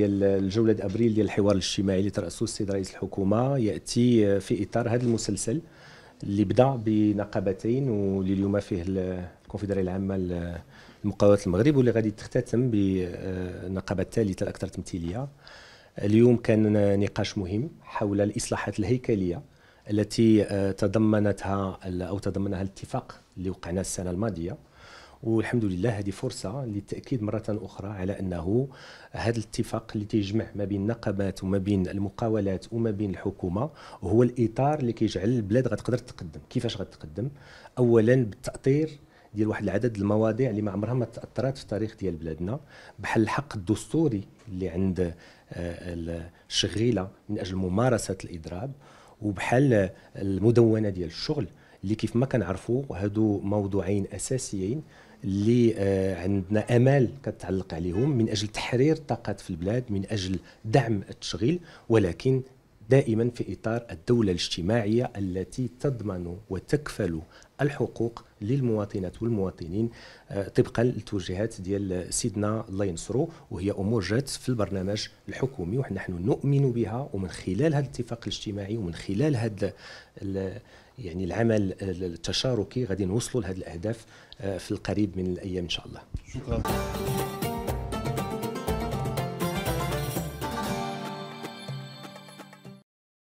ديال الجوله دي ابريل ديال الحوار الاجتماعي اللي تراسه السيد رئيس الحكومه ياتي آه، في اطار هذا المسلسل اللي بدا بنقابتين واللي اليوم فيه الكونفدراليه العامه لمقاولات المغرب واللي غادي تختتم بالنقابه آه، الثالثه الاكثر تمثيليه اليوم كان نقاش مهم حول الاصلاحات الهيكليه التي آه، تضمنتها او تضمنها الاتفاق اللي وقعنا السنه الماضيه والحمد لله هذه فرصه للتاكيد مره اخرى على انه هذا الاتفاق اللي تجمع ما بين النقابات وما بين المقاولات وما بين الحكومه هو الاطار اللي كيجعل البلاد غتقدر تتقدم كيفاش غتقدم اولا بالتاطير ديال واحد العدد المواضيع اللي ما عمرها ما تاثرت في التاريخ ديال بلادنا بحال الحق الدستوري اللي عند آه، الشغيله من اجل ممارسه الاضراب وبحال المدونه ديال الشغل اللي كيف ما كنعرفوا هادو موضوعين اساسيين اللي آه، عندنا امال كتعلق عليهم من اجل تحرير الطاقات في البلاد من اجل دعم التشغيل ولكن دائما في اطار الدوله الاجتماعيه التي تضمن وتكفل الحقوق للمواطنات والمواطنين آه، طبقا للتوجيهات ديال سيدنا الله ينصرو وهي امور جات في البرنامج الحكومي ونحن نؤمن بها ومن خلال هذا الاتفاق الاجتماعي ومن خلال هذا يعني العمل التشاركي غادي نوصلوا لهذه الاهداف آه، في القريب من الايام ان شاء الله شكرا